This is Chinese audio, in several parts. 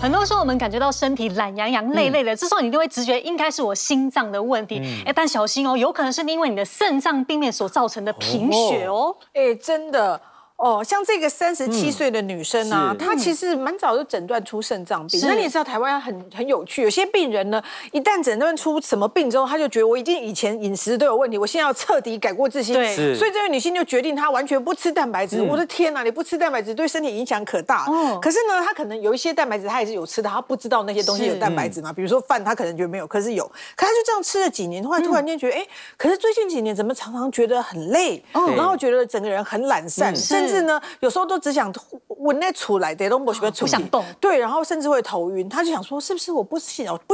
很多时候，我们感觉到身体懒洋洋、累累的，这时候你就会直觉应该是我心脏的问题。哎，但小心哦，有可能是因为你的肾脏病变所造成的贫血哦。哎，真的。哦，像这个三十七岁的女生呢，她其实蛮早就诊断出肾脏病。那你知道台湾很很有趣，有些病人呢，一旦诊断出什么病之后，她就觉得我已经以前饮食都有问题，我现在要彻底改过自新。对，所以这位女性就决定她完全不吃蛋白质。我的天哪，你不吃蛋白质对身体影响可大。哦。可是呢，她可能有一些蛋白质她也是有吃的，她不知道那些东西有蛋白质嘛？比如说饭，她可能觉得没有，可是有。可她就这样吃了几年，后来突然间觉得，哎，可是最近几年怎么常常觉得很累？哦。然后觉得整个人很懒散。但是呢，有时候都只想闻那出来，不想动。对，然后甚至会头晕，他就想说，是不是我不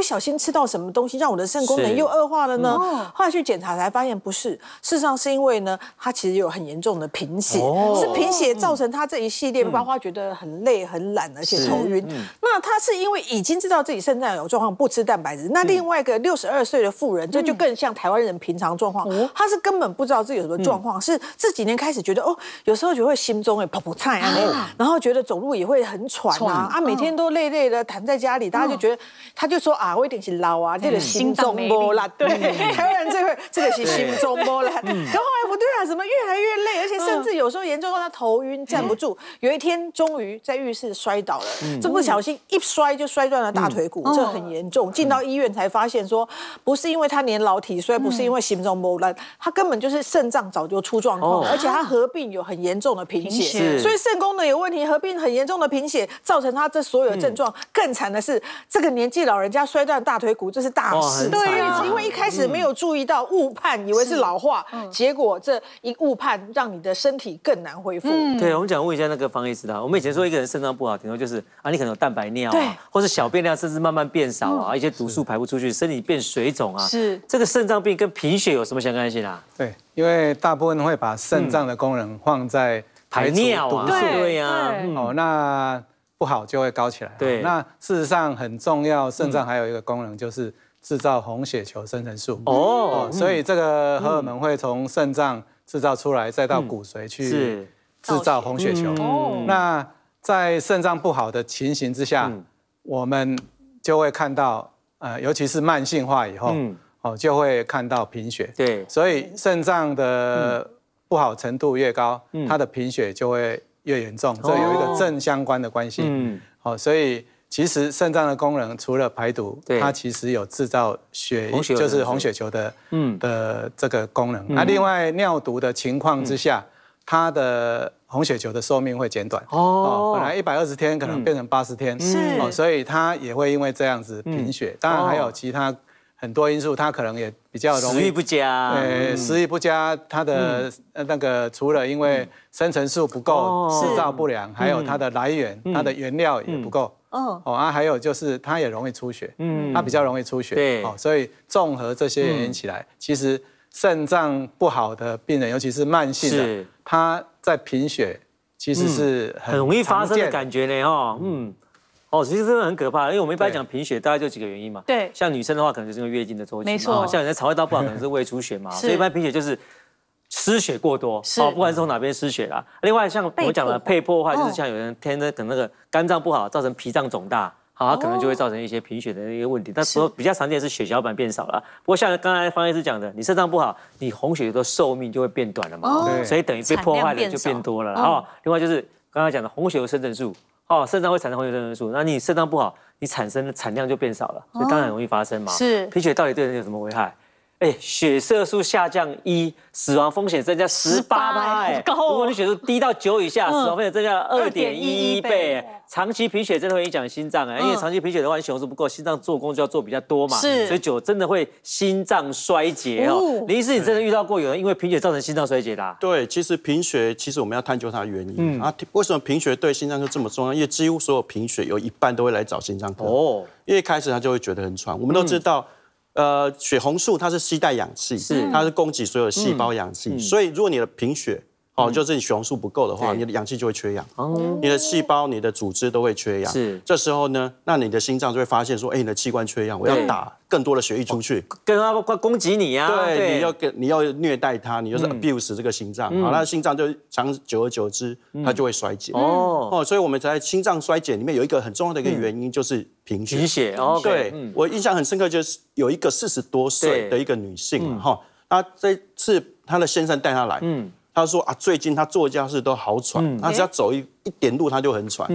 小心吃到什么东西，让我的肾功能又恶化了呢？后来去检查才发现不是，事实上是因为呢，他其实有很严重的贫血，是贫血造成他这一系列，包括觉得很累、很懒，而且头晕。那他是因为已经知道自己肾脏有状况，不吃蛋白质。那另外一个六十二岁的妇人，这就更像台湾人平常状况，他是根本不知道自己有什么状况，是这几年开始觉得哦，有时候就会。心中的跑步菜啊，然后觉得走路也会很喘啊，啊，每天都累累了，躺在家里，大家就觉得，他就说啊，我一定是老啊，这个心中波澜，对，台湾人这会这个是心中波澜，然后来不对啊，怎么越来越累，而且是。有时候严重到他头晕站不住。有一天终于在浴室摔倒了，这不小心一摔就摔断了大腿骨，这很严重。进到医院才发现说，不是因为他年老体衰，不是因为心脏某稳，他根本就是肾脏早就出状况，而且他合并有很严重的贫血，所以肾功能有问题，合并很严重的贫血，造成他这所有的症状。更惨的是，这个年纪老人家摔断大腿骨这是大事，对啊，因为一开始没有注意到误判，以为是老化，结果这一误判让你的身体。更难恢复。对，我们想问一下那个方医师的。我们以前说一个人肾脏不好，听说就是啊，你可能有蛋白尿啊，或者小便量甚至慢慢变少啊，一些毒素排不出去，身体变水肿啊。是。这个肾脏病跟贫血有什么相关性啊？对，因为大部分会把肾脏的功能放在排尿啊，对呀。哦，那不好就会高起来。对。那事实上很重要，肾脏还有一个功能就是制造红血球生成素。哦。所以这个荷尔蒙会从肾脏。制造出来，再到骨髓去制造红血球。那在肾脏不好的情形之下，我们就会看到，呃，尤其是慢性化以后，哦，就会看到贫血。对，所以肾脏的不好程度越高，它的贫血就会越严重，这有一个正相关的关系。嗯，好，所以。其实肾脏的功能除了排毒，它其实有制造血，就是红血球的，嗯的这个功能。那另外尿毒的情况之下，它的红血球的寿命会减短，哦，本来一百二十天可能变成八十天，是哦，所以它也会因为这样子贫血。当然还有其他。很多因素，它可能也比较容易食欲不佳。呃，食欲不佳，它的那个除了因为生成素不够，制造不良，还有它的来源，它的原料也不够。哦哦啊，还有就是它也容易出血，嗯，它比较容易出血。对，哦，所以综合这些原因起来，其实肾脏不好的病人，尤其是慢性的，他在贫血，其实是很容易发生的感觉呢，哦，嗯。哦，其实真的很可怕，因为我们一般讲贫血大概就几个原因嘛。对。像女生的话，可能就是月经的周期嘛。没错。像有些肠胃道不好，可能是胃出血嘛。所以一般贫血就是失血过多，哦，不管是从哪边失血啦。另外，像我讲的配破坏，就是像有人天生可能那个肝脏不好，造成脾脏肿大，好，它可能就会造成一些贫血的一些问题。是。比较常见是血小板变少了。不过像刚才方医师讲的，你肾脏不好，你红血球的寿命就会变短了嘛。所以等于被破坏的就变多了啊。另外就是刚才讲的红血球生成素。哦，肾脏会产生红血球生素，那你肾脏不好，你产生的产量就变少了，所以当然容易发生嘛。是，贫血到底对人有什么危害？哎，血色素下降一，死亡风险增加十八倍，高哦！如果你血素低到九以下，死亡风险增加二点一一倍。长期贫血真的会影响心脏啊，因为长期贫血的话，血红素不够，心脏做工就要做比较多嘛，是。所以酒真的会心脏衰竭哦。林医师，真的遇到过有人因为贫血造成心脏衰竭的？对，其实贫血，其实我们要探究它的原因啊，为什么贫血对心脏就这么重要？因为几乎所有贫血有一半都会来找心脏科哦，因为开始他就会觉得很喘。我们都知道。呃，血红素它是携带氧气，它是供给所有细胞氧气，所以如果你的贫血。哦，就是你血红素不够的话，你的氧气就会缺氧，你的细胞、你的组织都会缺氧。是，这时候呢，那你的心脏就会发现说，哎，你的器官缺氧，我要打更多的血液出去，跟它攻击你啊。对，你要跟你要虐待它，你就是 abuse 这个心脏。好，那心脏就长久而久之，它就会衰竭。哦哦，所以我们在心脏衰竭里面有一个很重要的一个原因就是贫血。贫血。哦，对我印象很深刻，就是有一个四十多岁的一个女性哈，那这次她的先生带她来，嗯。他说啊，最近他坐驾驶都好喘，他只要走一一点路他就很喘。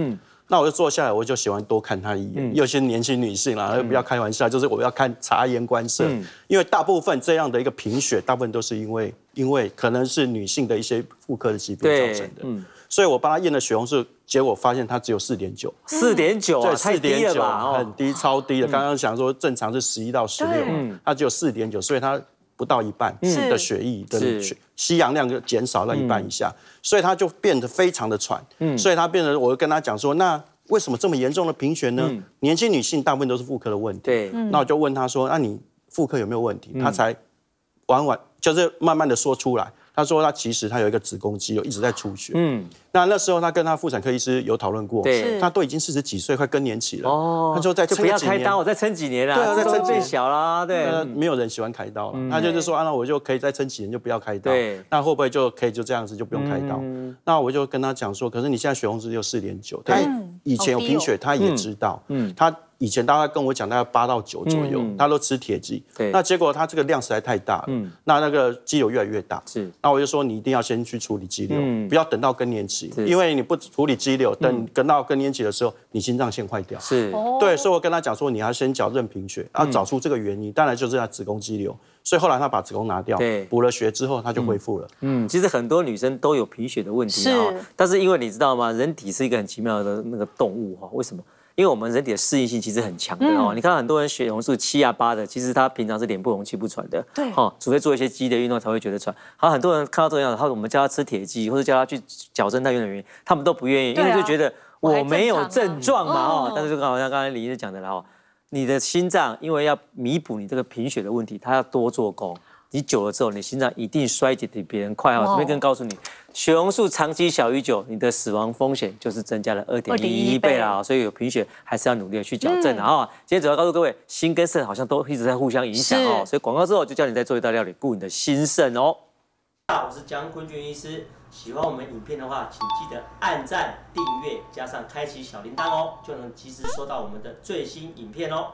那我就坐下来，我就喜欢多看他一眼。有些年轻女性啦，不要开玩笑，就是我要看察言观色，因为大部分这样的一个贫血，大部分都是因为因为可能是女性的一些妇科的疾病造成的。所以我帮他验了血红素，结果发现他只有四点九，四点九，对，四点九，很低，超低的。刚刚想说正常是十一到十六，他只有四点九，所以他。不到一半的血液的血，吸氧量就减少了一半以下，所以他就变得非常的喘。嗯，所以他变得，我就跟他讲说，那为什么这么严重的贫血呢？年轻女性大部分都是妇科的问题。对，那我就问他说，那你妇科有没有问题？他才完完就是慢慢的说出来。他说他其实他有一个子宫肌瘤一直在出血，嗯，那那时候他跟他妇产科医师有讨论过，对，他都已经四十几岁快更年期了，哦，他就在不要开刀，我再撑几年啦，对，再撑最小啦，对，没有人喜欢开刀了，他就是说，啊，那我就可以再撑几年，就不要开刀，对，那会不会就可以就这样子就不用开刀？那我就跟他讲说，可是你现在血红素就四点九，他以前有贫血，他也知道，嗯，他。以前大家跟我讲，大概八到九左右，他都吃铁剂。对。那结果他这个量实在太大了。那那个肌瘤越来越大。是。那我就说你一定要先去处理肌瘤，不要等到更年期，因为你不处理肌瘤，等等到更年期的时候，你心脏先坏掉。是。对，所以我跟他讲说，你要先矫正贫血，要找出这个原因，当然就是他子宫肌瘤。所以后来他把子宫拿掉。对。补了血之后，他就恢复了。嗯。其实很多女生都有贫血的问题啊。但是因为你知道吗？人体是一个很奇妙的那个动物哈，为什么？因为我们人体的适应性其实很强的哦，你看很多人血红素七啊八的，其实他平常是脸不红气不喘的，对，哈，除非做一些激烈的运动才会觉得喘。好，很多人看到这样，他我们叫他吃铁剂或者叫他去矫正那运动员，他们都不愿意，因为就觉得我没有症状嘛，哦，但是就好像刚才李医生讲的了，哦，你的心脏因为要弥补你这个贫血的问题，它要多做工。你久了之后，你心脏一定衰竭比别人快啊！前面更告诉你，血红素长期小于九，你的死亡风险就是增加了二点一倍啦。所以有贫血还是要努力的去矫正的哈。今天主要告诉各位，心跟肾好像都一直在互相影响哦。所以广告之后就叫你再做一道料理，顾你的心肾哦。好，我是江坤俊医师，喜欢我们影片的话，请记得按赞、订阅，加上开启小铃铛哦，就能及时收到我们的最新影片哦。